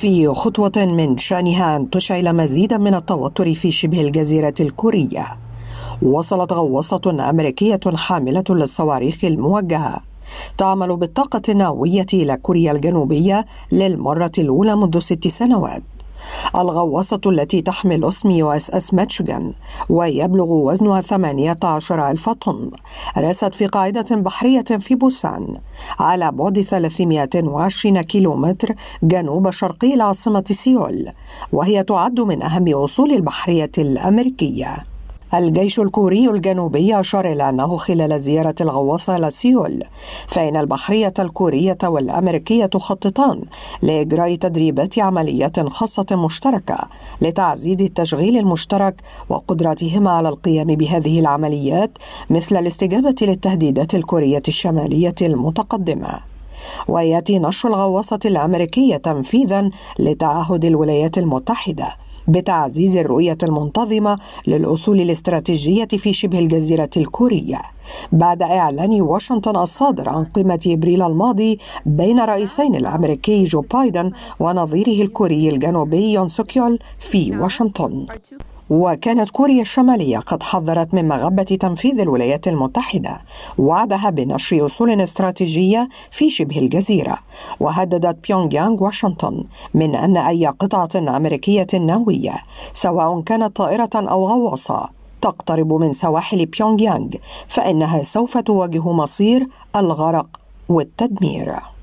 في خطوة من شأنها أن تشعل مزيدا من التوتر في شبه الجزيرة الكورية وصلت غواصة أمريكية حاملة للصواريخ الموجهة تعمل بالطاقة النووية إلى كوريا الجنوبية للمرة الأولى منذ ست سنوات الغواصة التي تحمل اسم يو اس اس ميتشيغان ويبلغ وزنها 18 ألف طن رست في قاعدة بحرية في بوسان على بعد 320 كيلومتر جنوب شرقي العاصمة سيول وهي تعد من أهم أصول البحرية الأمريكية الجيش الكوري الجنوبي أشار إلى أنه خلال زيارة الغواصة لسيول فإن البحرية الكورية والأمريكية تخططان لإجراء تدريبات عمليات خاصة مشتركة لتعزيز التشغيل المشترك وقدرتهما على القيام بهذه العمليات مثل الاستجابة للتهديدات الكورية الشمالية المتقدمة وياتي نشر الغواصه الامريكيه تنفيذا لتعهد الولايات المتحده بتعزيز الرؤية المنتظمة للأصول الاستراتيجية في شبه الجزيرة الكورية بعد إعلان واشنطن الصادر عن قمة إبريل الماضي بين رئيسين الأمريكي جو بايدن ونظيره الكوري الجنوبي يون سوكيول في واشنطن وكانت كوريا الشمالية قد حذرت من مغبة تنفيذ الولايات المتحدة وعدها بنشر أصول استراتيجية في شبه الجزيرة وهددت بيونغ يانغ واشنطن من أن أي قطعة أمريكية نووية سواء كانت طائرة أو غواصة تقترب من سواحل بيونغ يانغ فإنها سوف تواجه مصير الغرق والتدمير